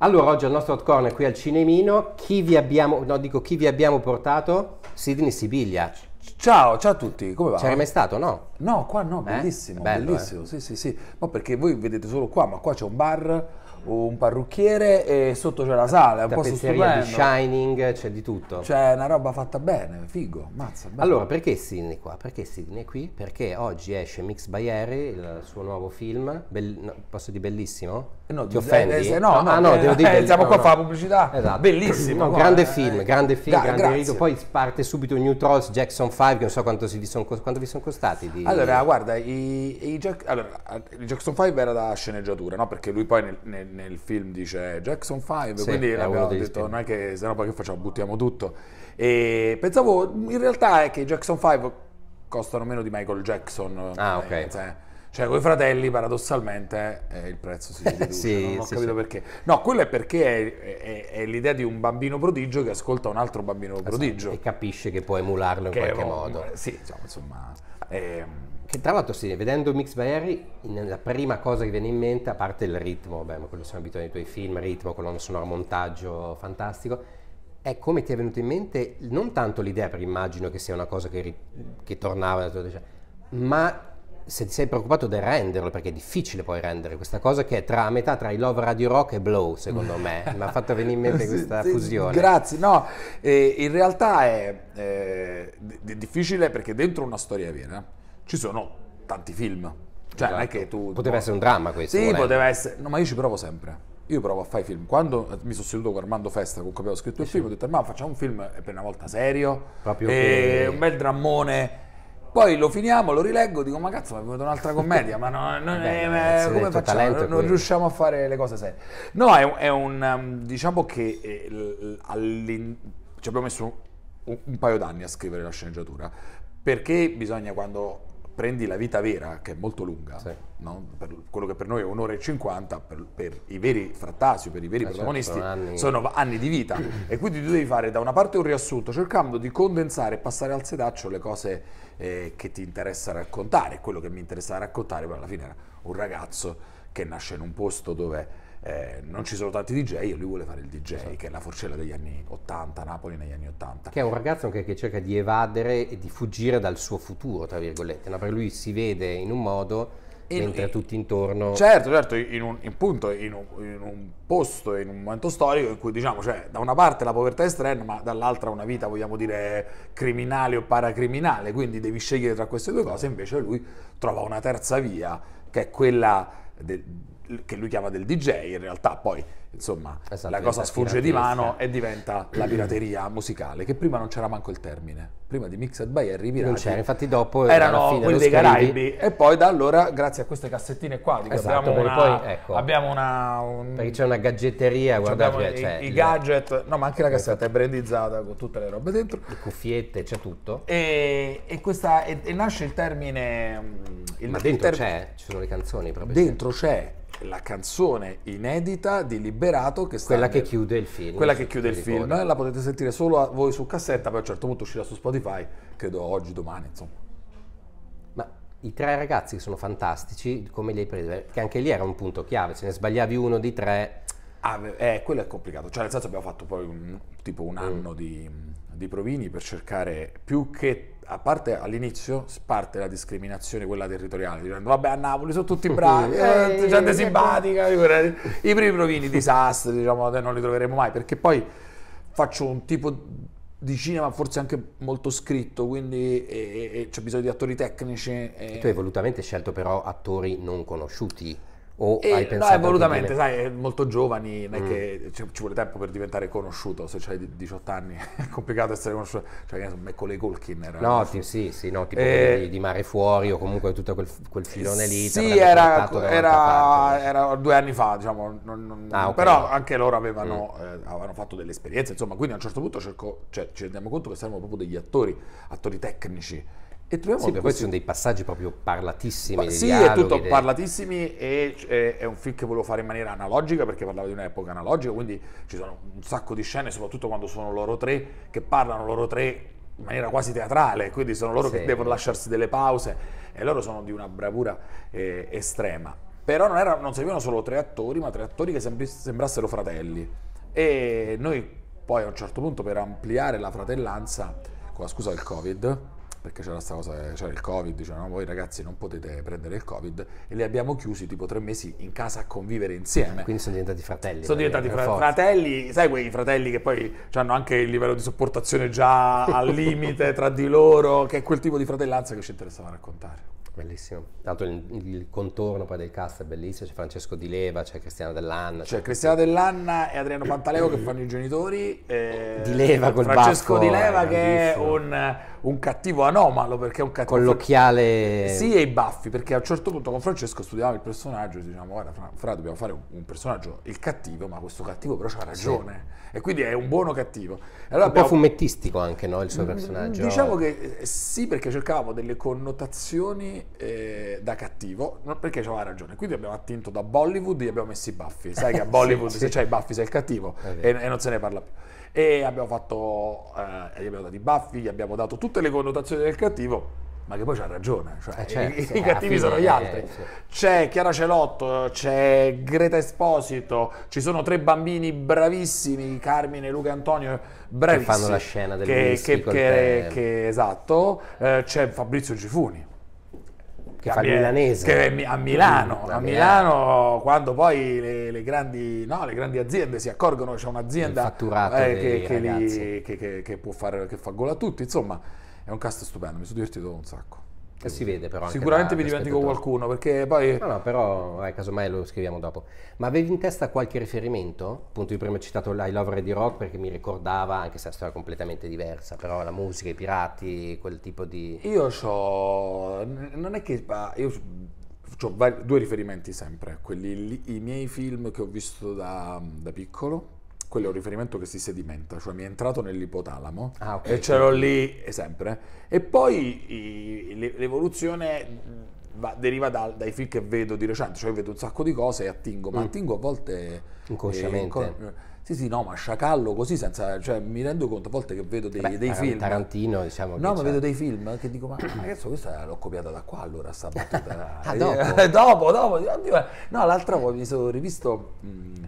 Allora, oggi al nostro hot corner qui al Cinemino, chi vi abbiamo, no, dico, chi vi abbiamo portato? Sidney Sibiglia. Ciao, ciao a tutti, come va? C'era mai stato, no? No, qua no, eh? bellissimo, eh? Bello, bellissimo, eh? sì, sì, sì. ma perché voi vedete solo qua, ma qua c'è un bar un parrucchiere e sotto c'è la sala, è un posto stupendo. di Shining, c'è di tutto. C'è cioè, una roba fatta bene, figo, mazza. Bello. Allora, perché Sydney qua? Perché Sydney qui? Perché oggi esce Mix Bayeri, il suo nuovo film, Bell- no, posso dire bellissimo? Eh no, Ti eh, offendi? Eh, no, no, ah, no, eh, devo dire eh, belli- siamo qua a fare pubblicità. Esatto. Bellissimo. No, grande, film, grande film, Ga- grande grazie. rito. Poi parte subito New Trolls, Jackson 5, che non so quanto, vi sono costati. Di... Allora, guarda, i, i Jack- allora, Jackson 5 era da sceneggiatura, no? Perché lui poi nel, nel nel film dice Jackson 5, sì, quindi abbiamo detto non è che se no poi che facciamo, buttiamo tutto. E pensavo, in realtà è che Jackson 5 costano meno di Michael Jackson. Ah, eh, ok. Cioè, cioè con i fratelli paradossalmente eh, il prezzo si riduce, sì, non ho sì, capito sì. perché. No, quello è perché è, è, è, l'idea di un bambino prodigio che ascolta un altro bambino esatto. prodigio. Esatto, e capisce che può emularlo in che qualche modo. Sì, insomma... insomma eh, che tra l'altro sì, vedendo Mix by la prima cosa che viene in mente, a parte il ritmo, beh, ma quello siamo abituati ai tuoi film, ritmo, colonna sonora, montaggio, fantastico, è come ti è venuto in mente non tanto l'idea, perché immagino che sia una cosa che, che tornava ma se ti sei preoccupato del renderlo, perché è difficile poi rendere questa cosa che è tra a metà tra i Love Radio Rock e Blow, secondo me. Mi ha fatto venire in mente questa fusione. Grazie, no, eh, in realtà è, eh, difficile perché dentro una storia vera ci sono tanti film. Cioè, esatto. che tu. Poteva essere un dramma questo. Sì, volendo. poteva essere. No, ma io ci provo sempre. Io provo a fare film. Quando eh, mi sono seduto con Armando Festa, con cui avevo scritto il sì. film, ho detto: Ma facciamo un film eh, per una volta serio, Proprio eh, e... un bel drammone. Poi lo finiamo, lo rileggo, dico: Ma cazzo, mi è venuta un'altra commedia. ma no, non Beh, è, come facciamo? Non, non riusciamo a fare le cose serie. No, è, è un. Um, diciamo che all'in... ci abbiamo messo un, un paio d'anni a scrivere la sceneggiatura perché bisogna quando prendi la vita vera, che è molto lunga, sì. no? per quello che per noi è un'ora e cinquanta, per, per, i veri frattasi, per i veri eh certo, protagonisti, certo, anni. sono anni di vita. e quindi tu devi fare da una parte un riassunto, cercando di condensare e passare al sedaccio le cose eh, che ti interessa raccontare. Quello che mi interessava raccontare, poi alla fine era un ragazzo che nasce in un posto dove eh, non ci sono tanti DJ e lui vuole fare il DJ, esatto. che è la forcella degli anni 80, Napoli negli anni 80. Che è un ragazzo anche che cerca di evadere e di fuggire dal suo futuro, tra virgolette, no? perché lui si vede in un modo in, mentre in, tutti intorno. Certo, certo, in un, in punto, in un, in un, posto, in un momento storico in cui diciamo, cioè, da una parte la povertà estrema, ma dall'altra una vita, vogliamo dire, criminale o paracriminale, quindi devi scegliere tra queste due cose, invece lui trova una terza via, che è quella... del che lui chiama del DJ, in realtà poi insomma esatto, la cosa sfugge di mano e diventa la pirateria musicale, che prima non c'era manco il termine, prima di Mixed by Harry Pirati non c'era, infatti dopo eh, erano fine, quelli dei Caraibi e poi da allora grazie a queste cassettine qua esatto, abbiamo, una, poi, ecco, abbiamo una un, perché c'è una gadgetteria guardate cioè, i, i, gadget, no ma anche la esatto. cassetta è brandizzata con tutte le robe dentro le cuffiette, c'è tutto e, e, questa, e, e nasce il termine mm, il Ma dentro c'è? Ci sono le canzoni proprio? Dentro c'è la canzone inedita di Liberato che sta quella che chiude il film quella che chiude il film la potete sentire solo a voi su cassetta poi a un certo punto uscirà su Spotify credo oggi domani insomma ma i tre ragazzi sono fantastici come li hai presi perché anche lì era un punto chiave se ne sbagliavi uno di tre ah, eh, quello è complicato cioè nel senso abbiamo fatto poi un, tipo un mm. anno mm. di, di provini per cercare più che a parte all'inizio parte la discriminazione quella territoriale dicendo vabbè a Napoli sono tutti bravi eh, eh, gente eh, eh, simpatica i primi provini disastri diciamo non li troveremo mai perché poi faccio un tipo di cinema forse anche molto scritto, quindi eh, eh, c'è bisogno di attori tecnici. Eh. Tu hai volutamente scelto però attori non conosciuti. O e, hai pensato no, volutamente, delle... sai, molto giovani, non è mm. che ci, ci, vuole tempo per diventare conosciuto, se hai 18 anni è complicato essere conosciuto, cioè che ne Macaulay Culkin era... No, ti, sì, sì, no, tipo eh, di, di, Mare Fuori o comunque tutto quel, quel filone lì. Sì, era, era, era, due anni fa, diciamo, non, non, ah, okay. però anche loro avevano, mm. eh, avevano, fatto delle esperienze, insomma, quindi a un certo punto cerco, cioè, ci rendiamo conto che saremmo proprio degli attori, attori tecnici e troviamo sì, questi... sono dei passaggi proprio parlatissimi. Ma, sì, dialoghi, è tutto dei... parlatissimi e è, cioè, è un film che volevo fare in maniera analogica perché parlava di un'epoca analogica, quindi ci sono un sacco di scene, soprattutto quando sono loro tre, che parlano loro tre in maniera quasi teatrale, quindi sono loro sì. che devono lasciarsi delle pause e loro sono di una bravura eh, estrema. Però non, era, non, servivano solo tre attori, ma tre attori che sembri, sembrassero fratelli. E noi poi a un certo punto per ampliare la fratellanza, con la scusa del Covid, perché c'era questa cosa, c'era il covid, dicevano voi ragazzi non potete prendere il covid e li abbiamo chiusi tipo tre mesi in casa a convivere insieme. Quindi sono diventati fratelli. Sono diventati fra- fratelli, sai quei fratelli che poi hanno anche il livello di sopportazione già al limite tra di loro, che è quel tipo di fratellanza che ci interessava raccontare. Bellissimo. Tanto il, il contorno poi del cast è bellissimo, c'è Francesco Di Leva, c'è Cristiano Dell'Anna. C'è, c'è Cristiano Dell'Anna e Adriano Pantaleo che fanno i genitori. Eh, di Leva col Francesco baffo, Di Leva è eh, che è un, un, cattivo anomalo perché è un cattivo... Con l'occhiale... Sì, e i baffi, perché a un certo punto con Francesco studiamo il personaggio e diciamo guarda fra, fra, dobbiamo fare un, un, personaggio, il cattivo, ma questo cattivo però c'ha ragione. Sì. E quindi è un buono cattivo. Allora un abbiamo... po' fumettistico anche no, il suo mm, personaggio. Diciamo che eh, sì perché cercavamo delle connotazioni eh, da cattivo, perché aveva ragione. Quindi abbiamo attinto da Bollywood e abbiamo messo i baffi. Sai che a Bollywood sì, se sì. c'hai i baffi sei il cattivo e, e, non se ne parla più. E abbiamo fatto, eh, gli abbiamo dato i baffi, gli abbiamo dato tutte le connotazioni del cattivo, ma che poi c'ha ragione, cioè, eh, certo, i, sì, i, cattivi sono gli altri. Sì. C'è Chiara Celotto, c'è Greta Esposito, ci sono tre bambini bravissimi, Carmine, Luca e Antonio, bravissimi. Che fanno la scena del che, che, che, che Esatto, eh, c'è Fabrizio Gifuni che, fa il milanese. Che a Milano, mm, a Milano quando poi le, le, grandi, no, le grandi, aziende si accorgono che c'è un'azienda eh, che, li, che, può fare, che fa gol a tutti, insomma è un cast stupendo, mi sono divertito un sacco. Che eh, si vede però. Sicuramente vi dimentico qualcuno perché poi... No, no, però eh, casomai lo scriviamo dopo. Ma avevi in testa qualche riferimento? Appunto io prima ho citato I Love di Rock perché mi ricordava, anche se è una storia completamente diversa, però la musica, i pirati, quel tipo di... Io ho... non è che... io ho due riferimenti sempre, quelli i miei film che ho visto da, da piccolo quello è un riferimento che si sedimenta, cioè mi è entrato nell'ipotalamo ah, okay. e c'ero lì e sempre. E poi i, l'evoluzione va, deriva da, dai film che vedo di recente, cioè vedo un sacco di cose e attingo, ma mm. attingo a volte... Eh, Inconsciamente. Eh, sì, sì, no, ma sciacallo così senza... Cioè, mi rendo conto a volte che vedo dei, Beh, dei eh, film... Tarantino, diciamo... No, ma c'è. vedo dei film che dico, ma ragazzo, questa l'ho copiata da qua allora, sta battuta... ah, dopo? dopo, dopo, No, l'altra volta mi sono rivisto... Mh, mm,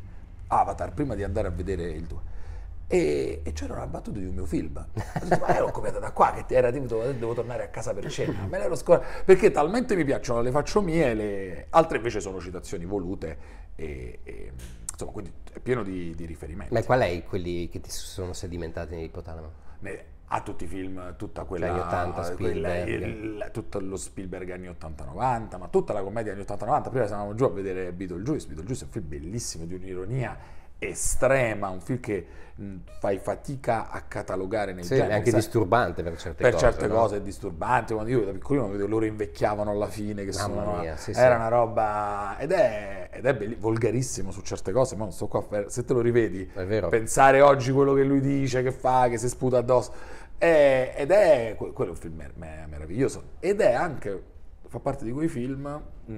Avatar prima di andare a vedere il 2 e, e c'era una battuta di un mio film. Detto, ma l'ho copiata da qua, che era tipo devo tornare a casa per cena. Me l'ero scordata. perché talmente mi piacciono, le faccio mie, le... altre invece sono citazioni volute. E, e, insomma, quindi è pieno di, di riferimenti. Ma qual è quelli che ti sono sedimentati nell'ipotalamo? a tutti i film, tutta quella cioè, anni 80 Spielberg. Quella, tutto lo Spielberg anni 80-90, ma tutta la commedia anni 80-90. Prima siamo giù a vedere Beetlejuice, Beetlejuice è un film bellissimo di un'ironia estrema, un film che mh, fai fatica a catalogare nel sì, genere. è anche disturbante per certe per cose. Per certe no? cose è disturbante, quando io da piccolino vedo loro invecchiavano alla fine, che Mamma sono, mia, sì, era sì. una roba... ed è ed è belli, volgarissimo su certe cose, ma non sto qua a fare, se te lo rivedi, pensare oggi quello che lui dice, che fa, che si sputa addosso, è, ed è, quello è un film meraviglioso, ed è anche, fa parte di quei film mh,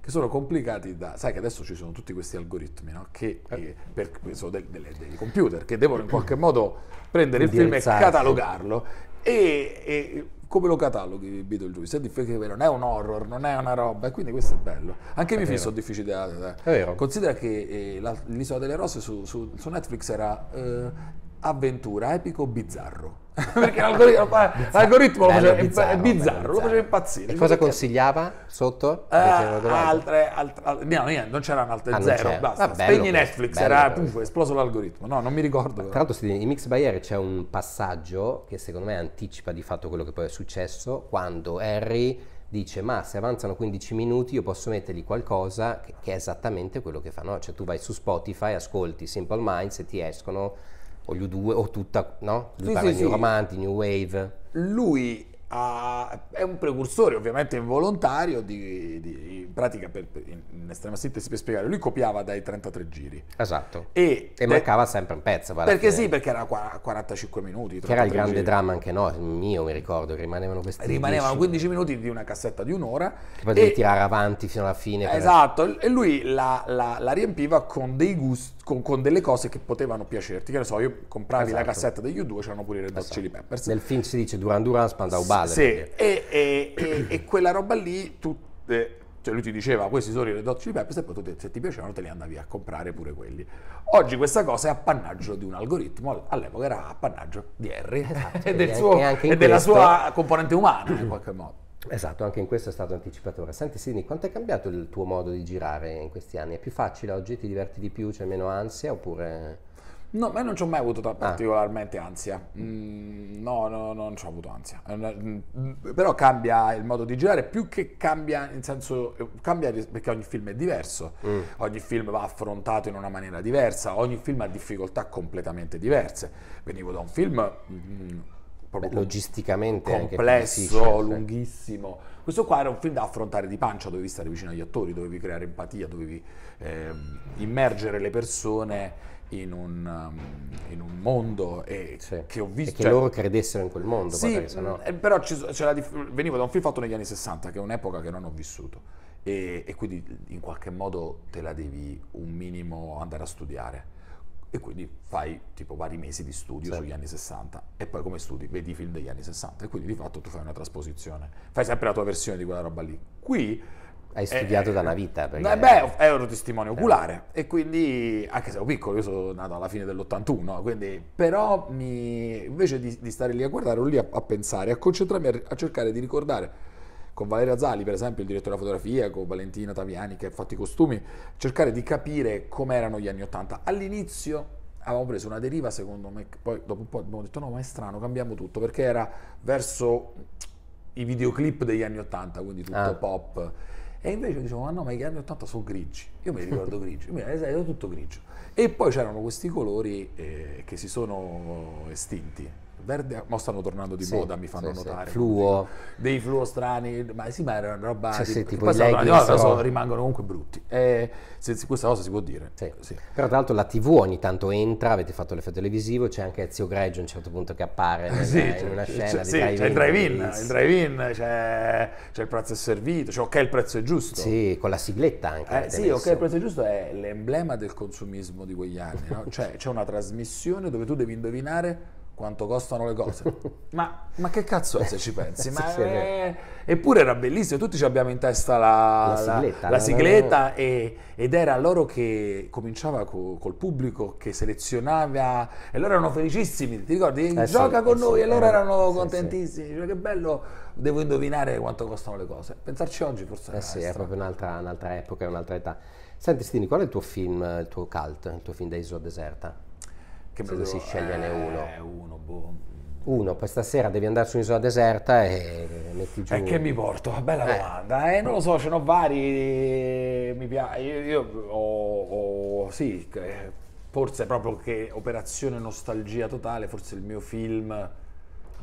che sono complicati da, sai che adesso ci sono tutti questi algoritmi, no? che, eh. per, sono dei, dei, dei computer, che devono in qualche modo prendere il film e catalogarlo, e, e come lo cataloghi Beetlejuice? È difficile, non è un horror, non è una roba, e quindi questo è bello. Anche i miei film sono difficili da... da. È vero. Considera che eh, l'Isola delle Rose su, su, su Netflix era eh, avventura, epico, bizzarro perché l'algoritmo, eh, l'algoritmo lo faceva, bizzarro, è eh, bizzarro, lo faceva impazzire. E cosa consigliava sotto? Eh, altre, altre, altre, no, niente, non c'erano altre ah, zero, c'era. basta. Ah, Spegni Netflix, bello, era bello. Puff, esploso l'algoritmo, no, non mi ricordo. Tra l'altro in Mix by Air c'è un passaggio che secondo me anticipa di fatto quello che poi è successo, quando Harry dice ma se avanzano 15 minuti io posso mettergli qualcosa che, che è esattamente quello che fa, no? Cioè tu vai su Spotify, ascolti Simple Minds e ti escono o gli U2 o tutta, no? Lui sì, parla sì, di New sì. Romanti, New Wave. Lui ha, è un precursore ovviamente involontario di, di in pratica per, in, estrema sintesi per spiegare lui copiava dai 33 giri esatto e, e mancava sempre un pezzo perché sì perché era 45 minuti che era il grande giri. dramma anche no mio mi ricordo che rimanevano questi rimanevano 15 minuti di una cassetta di un'ora che poi devi tirare avanti fino alla fine esatto per... e lui la, la, la riempiva con dei gusti con, con, delle cose che potevano piacerti. Che ne so, io compravi esatto. la cassetta degli U2, c'erano pure i Red Hot esatto. Chili Peppers. Nel film si dice Duran Duran, Spandau Ballet. Sì, e, e, e, e, quella roba lì, tu, eh, cioè lui ti diceva questi sono i Red Hot Chili Peppers e poi tu, se ti piacevano te li andavi a comprare pure quelli. Oggi questa cosa è appannaggio di un algoritmo, all'epoca era appannaggio di Harry esatto, e, del suo, e della sua componente umana in qualche modo. Esatto, anche in questo è stato anticipatore. Senti Sidney, quanto è cambiato il tuo modo di girare in questi anni? È più facile oggi? Ti diverti di più? C'è meno ansia oppure... No, ma non ci ho mai avuto ah. particolarmente ansia. Mm, no, no, no, non ci ho avuto ansia. Eh, mm, però cambia il modo di girare, più che cambia, nel senso, cambia perché ogni film è diverso, mm. ogni film va affrontato in una maniera diversa, ogni film ha difficoltà completamente diverse. Venivo da un film... Mm, proprio logisticamente complesso, anche, lunghissimo. Questo qua era un film da affrontare di pancia, dovevi stare vicino agli attori, dovevi creare empatia, dovevi eh, immergere le persone in un, ehm, in un mondo e sì. che ho visto... E che cioè, loro credessero in quel mondo. Sì, sennò... Eh, però dif- venivo da un film fatto negli anni 60, che è un'epoca che non ho vissuto. E, e quindi in qualche modo te la devi un minimo andare a studiare e quindi fai tipo vari mesi di studio certo. sugli anni 60 e poi come studi vedi i film degli anni 60 e quindi di fatto tu fai una trasposizione, fai sempre la tua versione di quella roba lì. Qui hai studiato eh, da una vita. Perché... Beh, ero testimone oculare eh. e quindi, anche se ero piccolo, io sono nato alla fine dell'81, quindi, però mi, invece di, di, stare lì a guardare, ero lì a, a pensare, a concentrarmi, a, a cercare di ricordare con Valeria Zali, per esempio, il direttore della fotografia, con Valentina Taviani che ha fatto i costumi, cercare di capire com'erano gli anni Ottanta. All'inizio avevamo preso una deriva, secondo me, poi dopo un po' abbiamo detto no, ma è strano, cambiamo tutto, perché era verso i videoclip degli anni Ottanta, quindi tutto ah. pop. E invece dicevo, ma no, ma gli anni Ottanta sono grigi. Io mi ricordo grigi, mi ricordo tutto grigio. E poi c'erano questi colori eh, che si sono estinti verde, mo stanno tornando di sì, moda, mi fanno sì, notare. Sì. Fluo. Dei fluo strani, ma sì, ma era una roba... Cioè, di, sì, tipo poi stanno, sono, rimangono comunque brutti. Eh, se, se questa cosa si può dire. Sì. Però tra l'altro la TV ogni tanto entra, avete fatto l'effetto televisivo, c'è anche Ezio Greggio a un certo punto che appare nella, in una scena sì, drive c'è il drive-in, il drive-in c'è, c'è, il prezzo è servito, c'è cioè, ok il prezzo è giusto. Sì, con la sigletta anche. Eh, sì, messo. ok il prezzo è giusto è l'emblema del consumismo di quegli anni, no? cioè c'è una trasmissione dove tu devi indovinare quanto costano le cose. Ma, ma che cazzo è se ci pensi? Ma, sì, eh, eppure era bellissimo, tutti ci abbiamo in testa la, la sigletta, la, la sigletta e, ed era loro che cominciava co, col pubblico che selezionava e loro erano felicissimi, ti ricordi? Eh, Gioca eh, sì, con sì, noi e loro eh, erano contentissimi, cioè, che bello, devo indovinare quanto costano le cose. Pensarci oggi forse... Eh sì, è proprio un'altra, un'altra epoca, un'altra età. Senti Stini, qual è il tuo film, il tuo cult, il tuo film da Isola Deserta? Che modo si scegliene eh, uno? uno, boh. Uno, poi stasera devi andare su un'isola deserta e metti giù. E che mi porto? Bella eh. domanda. Eh, non lo so, ce ne ho vari. Eh, mi piace. Io, io ho, ho, Sì, forse proprio che operazione nostalgia totale, forse il mio film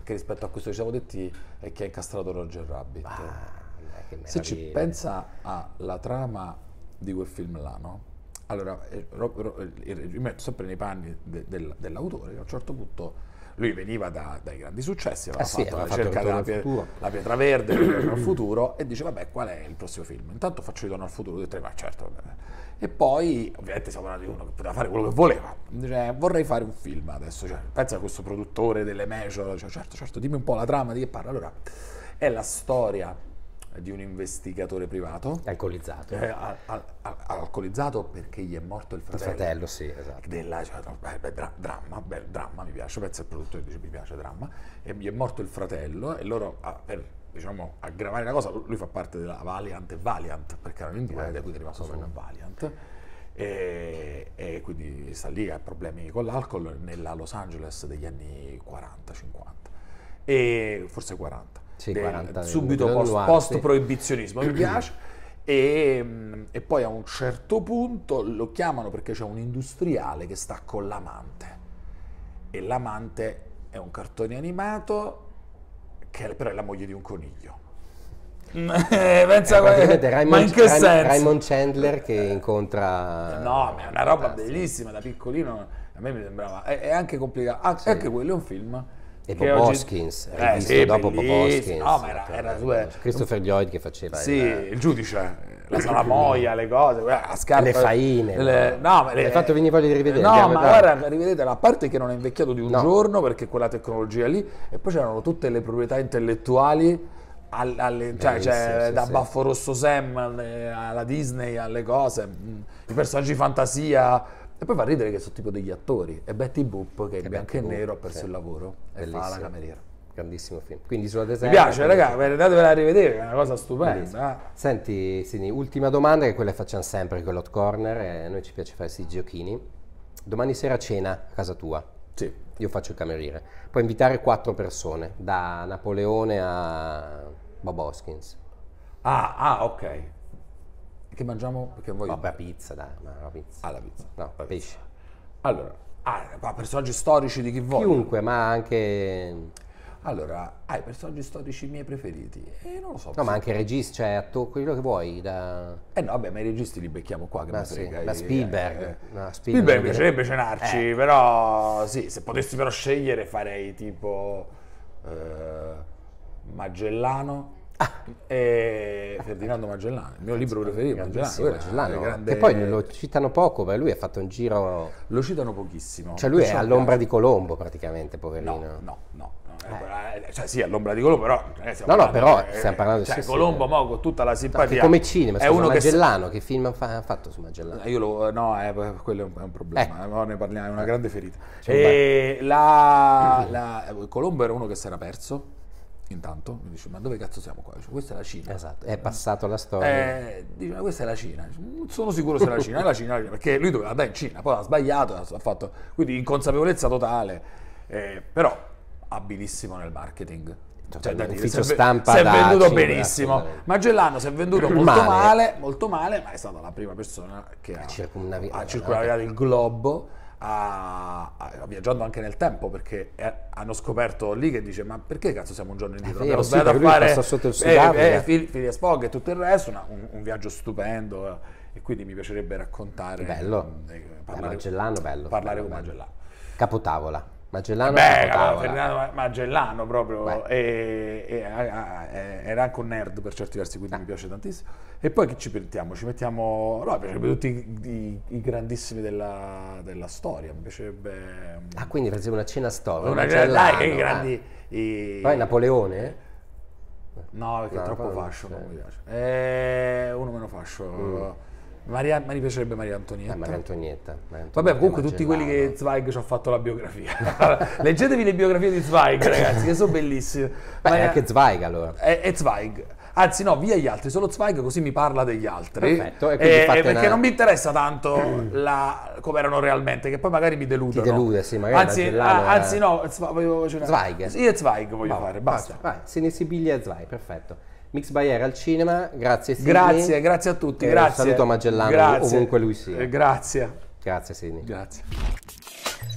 che rispetto a questo che ci siamo detti è che ha incastrato Roger Rabbit. Ah, Se ci pensa alla trama di quel film là, no? Allora, mi eh, metto sempre nei panni de, del, dell'autore a un certo punto lui veniva da, dai grandi successi, aveva ah, fatto la ricerca della pie, la pietra verde, ritorno al futuro, e dice vabbè qual è il prossimo film? Intanto faccio ritorno al futuro, tutti e tre, ma certo. E poi ovviamente siamo parlati di uno che poteva fare quello che voleva, dice vorrei fare un film adesso, cioè, pensa a questo produttore delle major, cioè, certo certo, dimmi un po' la trama di che parla. Allora, è la storia di un investigatore privato. Alcolizzato. Eh, al, al, al, alcolizzato perché gli è morto il fratello. Il fratello, sì, esatto. Della, cioè, beh, beh, dra, dramma, beh, dramma, mi piace, pensa il produttore dice mi piace dramma, e gli è morto il fratello e loro ah, per diciamo, aggravare la cosa, lui fa parte della Valiant e Valiant, perché erano in due, eh, da cui è rimasto solo no. Valiant. E, e, quindi sta lì ha problemi con l'alcol nella Los Angeles degli anni 40-50 e forse 40 sì, del, subito post, post proibizionismo, mi piace. E, mm, e, poi a un certo punto lo chiamano perché c'è un industriale che sta con l'amante. E l'amante è un cartone animato che è, però è la moglie di un coniglio. Mm, eh, pensa eh, que- Raymond, ma in che senso? Raymond Chandler che incontra... No, ma è una roba bellissima da piccolino. A me mi sembrava... È, è anche complicato. Ah, sì. Anche quello è un film e Bob Hoskins, oggi... eh, sì, dopo Bob Hoskins. No, ma era, era due... Christopher Lloyd che faceva sì, il, il giudice eh, la salamoia, le cose, la scarpa, le faine. Le, no, ma le, hai fatto venire voglia di rivedere. No, ma guarda, rivedete la parte che non è invecchiato di un no. giorno perché quella tecnologia lì e poi c'erano tutte le proprietà intellettuali al, alle, cioè, cioè sì, da sì. Baffo Rosso Sam alle, alla Disney alle cose, mm, i personaggi fantasia e poi fa ridere che sono tipo degli attori. E Betty Boop, che è bianco e nero, ha perso sì. il lavoro Bellissimo. e fa la cameriera. Grandissimo film. Quindi sulla deserta. Mi piace, ragazzi, andatevela a rivedere, è una cosa stupenda. Eh. Senti, Sini, ultima domanda, che quella facciamo sempre con l'Hot Corner. E a noi ci piace fare questi giochini. Domani sera cena a casa tua. Sì. Io faccio il cameriere. Puoi invitare quattro persone, da Napoleone a Bob Hoskins. Ah, ah, ok. Che mangiamo? Perché voi... Vabbè, pizza, dai, ma la pizza. Ah, la pizza. No, la pesce. Allora, ah, personaggi storici di chi vuoi. Chiunque, ma anche... Allora, hai ah, personaggi storici miei preferiti? Eh, non lo so. No, ma anche registi, cioè atto, quello che vuoi. Da... Eh no, vabbè, ma i registi li becchiamo qua, che ma sì, frega. Eh, Spielberg. Eh, no, Spielberg. Spielberg piacerebbe cenarci, eh. però sì, se potessi però scegliere farei tipo eh, Magellano Ah. Eh, Ferdinando Magellano, il mio libro preferito, Magellano, Magellano grande... che poi lo citano poco, perché lui ha fatto un giro... Lo citano pochissimo. Cioè lui è all'ombra piace. di Colombo praticamente, poverino. No, no, no. Eh. eh. Cioè, sì, all'ombra di Colombo, però... Eh, no, no, però eh, stiamo parlando di... Cioè, Colombo, sì. Mo, tutta la simpatia... No, come cinema, è uno Magellano, che, che film ha fa, fatto su Magellano? Eh, io lo... No, eh, quello è un, è un problema, no, ne parliamo, è una grande ferita. Un la, la, Colombo era uno che si era perso, intanto mi dice ma dove cazzo siamo qua? Dice, questa è la Cina. Esatto, è passato la storia. Eh, dice ma questa è la Cina, non sono sicuro se è la Cina, è la Cina, perché lui doveva andare in Cina, poi ha sbagliato, ha fatto, quindi inconsapevolezza totale, eh, però abilissimo nel marketing. Cioè, cioè, da dire, si è, stampa si è venduto benissimo. Magellano si è venduto molto male. male. molto male, ma è stata la prima persona che ha, ha il globo a, a, viaggiando anche nel tempo perché è, hanno scoperto lì che dice ma perché cazzo siamo un giorno indietro eh, abbiamo sì, a fare sotto il eh, eh, Sudafrica eh, eh, Fogg e tutto il resto una, un, un, viaggio stupendo eh. e quindi mi piacerebbe raccontare bello parlare, Magellano bello parlare bello, con bello. Magellano capotavola Magellano Beh, Fernando Magellano proprio e, e, a, e, era anche un nerd per certi versi quindi ah. mi piace tantissimo e poi che ci mettiamo? ci mettiamo no, mi piacerebbe tutti i, i, i grandissimi della, della, storia mi piacerebbe mm, ah quindi per esempio una cena storica una cena dai che eh. i grandi eh. i... poi Napoleone no perché no, è troppo fascio non eh. mi piace eh, uno meno fascio mm. Maria, mi piacerebbe Maria Antonietta. Eh, Maria Antonietta. Maria Vabbè, comunque tutti quelli che Zweig ci ha fatto la biografia. Leggetevi le biografie di Zweig, ragazzi, che sono bellissime. Ma Maria... anche Zweig allora. È, è Zweig. Anzi, no, via gli altri, solo Zweig così mi parla degli altri. Perfetto. E eh, perché una... non mi interessa tanto la... come erano realmente, che poi magari mi deludono. Ti delude, sì, magari. Anzi, a, ah, anzi eh. no, Zweig. Io Zweig voglio Va, fare, basta. Vai, Sinisi Biglia e Zweig, perfetto. Mix Bayer al cinema, grazie Sidney. Grazie, grazie a tutti, eh, grazie. saluto a Magellano grazie. ovunque lui sia. Eh, grazie. Grazie Sidney. Grazie.